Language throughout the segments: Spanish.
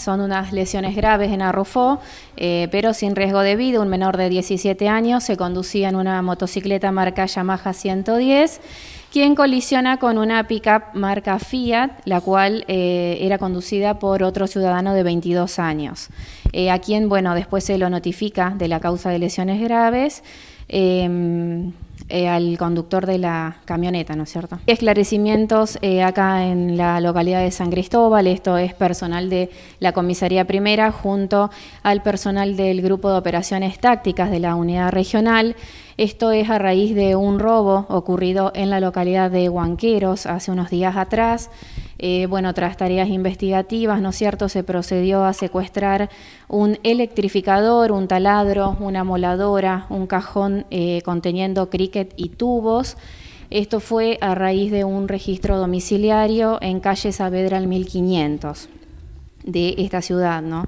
Son unas lesiones graves en Arrufó, eh, pero sin riesgo de vida. Un menor de 17 años se conducía en una motocicleta marca Yamaha 110 quien colisiona con una pickup marca Fiat, la cual eh, era conducida por otro ciudadano de 22 años, eh, a quien, bueno, después se lo notifica de la causa de lesiones graves. Em, eh, al conductor de la camioneta, ¿no es cierto? Esclarecimientos eh, acá en la localidad de San Cristóbal, esto es personal de la comisaría primera junto al personal del grupo de operaciones tácticas de la unidad regional. Esto es a raíz de un robo ocurrido en la localidad de Huanqueros hace unos días atrás. Eh, bueno, tras tareas investigativas, ¿no es cierto?, se procedió a secuestrar un electrificador, un taladro, una moladora, un cajón eh, conteniendo cricket y tubos. Esto fue a raíz de un registro domiciliario en calle Saavedra al 1500 de esta ciudad, ¿no?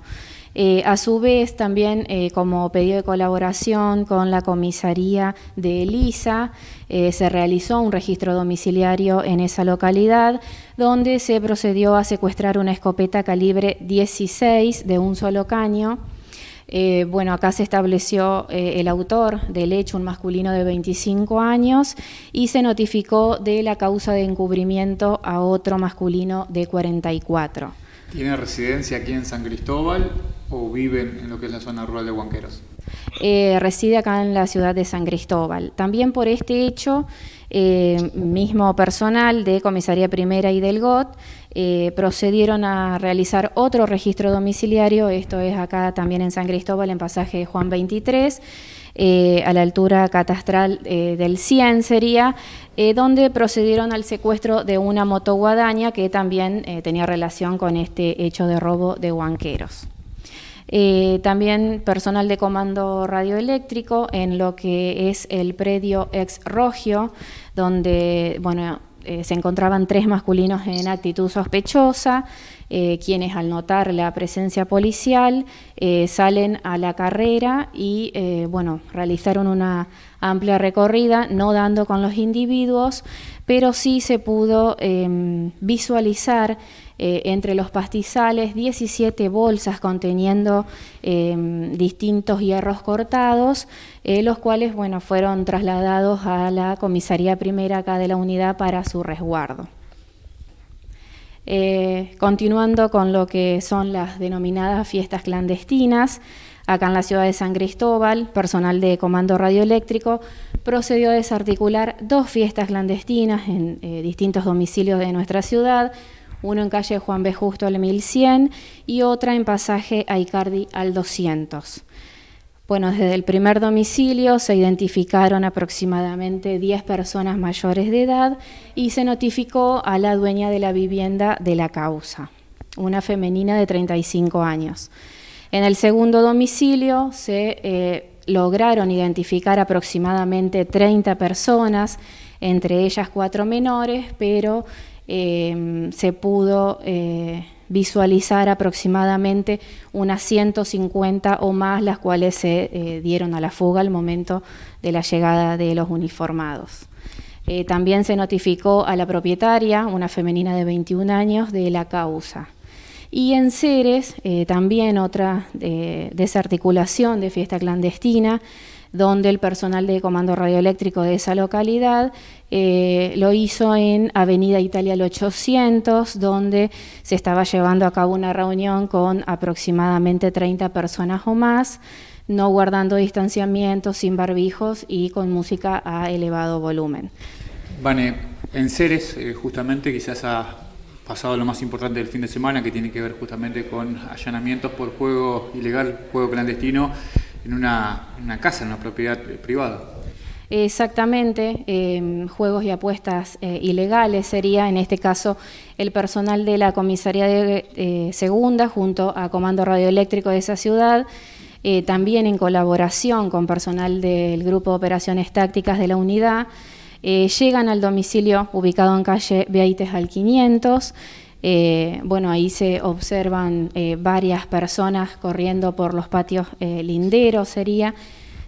Eh, a su vez, también eh, como pedido de colaboración con la comisaría de Elisa, eh, se realizó un registro domiciliario en esa localidad, donde se procedió a secuestrar una escopeta calibre 16 de un solo caño. bueno, acá se estableció el autor del hecho, un masculino de 25 años, y se notificó de la causa de encubrimiento a otro masculino de 44. Tiene residencia aquí en San Cristóbal o viven en lo que es la zona rural de Huanqueros? Eh, reside acá en la ciudad de San Cristóbal. También por este hecho, eh, mismo personal de Comisaría Primera y del GOT eh, procedieron a realizar otro registro domiciliario, esto es acá también en San Cristóbal, en pasaje Juan 23. a la altura catastral del 100 sería, donde procedieron al secuestro de una motoguadaña que también tenía relación con este hecho de robo de huanqueros. Eh, también personal de comando radioeléctrico en lo que es el predio ex Rogio, donde bueno, eh, se encontraban tres masculinos en actitud sospechosa, eh, quienes al notar la presencia policial salen a la carrera y bueno, realizaron una amplia recorrida, no dando con los individuos, pero sí se pudo em, visualizar eh, entre los pastizales 17 bolsas conteniendo em, distintos hierros cortados, eh, los cuales bueno, fueron trasladados a la comisaría primera acá de la unidad para su resguardo. Eh, continuando con lo que son las denominadas fiestas clandestinas, acá en la ciudad de San Cristóbal, personal de Comando Radioeléctrico procedió a desarticular dos fiestas clandestinas en eh, distintos domicilios de nuestra ciudad, uno en calle Juan B. Justo al 1100 y otra en pasaje Aicardi al 200. Bueno, desde el primer domicilio se identificaron aproximadamente 10 personas mayores de edad y se notificó a la dueña de la vivienda de la causa, una femenina de 35 años. En el segundo domicilio se eh, lograron identificar aproximadamente 30 personas, entre ellas cuatro menores, pero em, se pudo eh, visualizar aproximadamente unas 150 o más, las cuales se eh, dieron a la fuga al momento de la llegada de los uniformados. también se notificó a la propietaria, una femenina de 21 años, de la causa. Y en Ceres, eh, también otra eh, desarticulación de fiesta clandestina, donde el personal de comando radioeléctrico de esa localidad eh, lo hizo en Avenida Italia 800, donde se estaba llevando a cabo una reunión con aproximadamente 30 personas o más, no guardando distanciamiento, sin barbijos y con música a elevado volumen. Vane, en Ceres, justamente quizás a pasado lo más importante del fin de semana, que tiene que ver justamente con allanamientos por juego ilegal, juego clandestino, en una, casa, en una propiedad privada. Exactamente, eh, juegos y apuestas eh, ilegales sería en este caso el personal de la comisaría de eh, Segunda junto a Comando Radioeléctrico de esa ciudad, también en colaboración con personal del Grupo de Operaciones Tácticas de la Unidad. Eh, llegan al domicilio ubicado en calle Beaites al 500. Eh, bueno, ahí se observan eh, varias personas corriendo por los patios linderos, sería.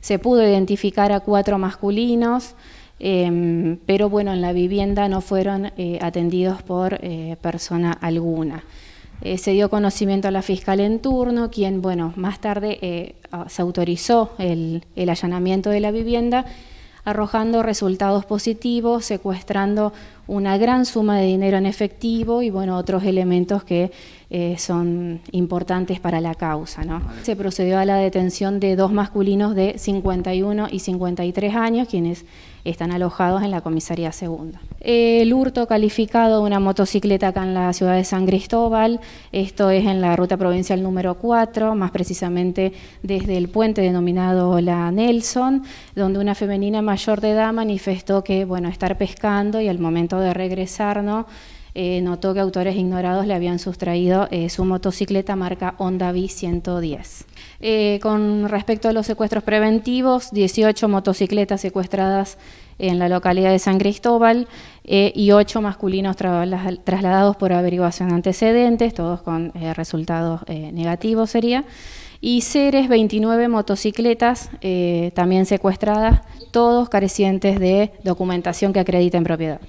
Se pudo identificar a cuatro masculinos, em, pero bueno, en la vivienda no fueron atendidos por persona alguna. se dio conocimiento a la fiscal en turno, quien, bueno, más tarde se autorizó el, allanamiento de la vivienda arrojando resultados positivos, secuestrando una gran suma de dinero en efectivo y bueno, otros elementos que eh, son importantes para la causa. ¿no? Se procedió a la detención de dos masculinos de 51 y 53 años, quienes están alojados en la comisaría segunda. El hurto calificado de una motocicleta acá en la ciudad de San Cristóbal, esto es en la ruta provincial número 4, más precisamente desde el puente denominado La Nelson, donde una femenina mayor de edad manifestó que, bueno, estar pescando y al momento de regresar, eh, notó que autores ignorados le habían sustraído eh, su motocicleta marca Honda v 110 eh, con respecto a los secuestros preventivos, 18 motocicletas secuestradas en la localidad de San Cristóbal y 8 masculinos trasladados por averiguación antecedentes, todos con resultados negativos sería. Y Ceres, 29 motocicletas también secuestradas, todos carecientes de documentación que en propiedad.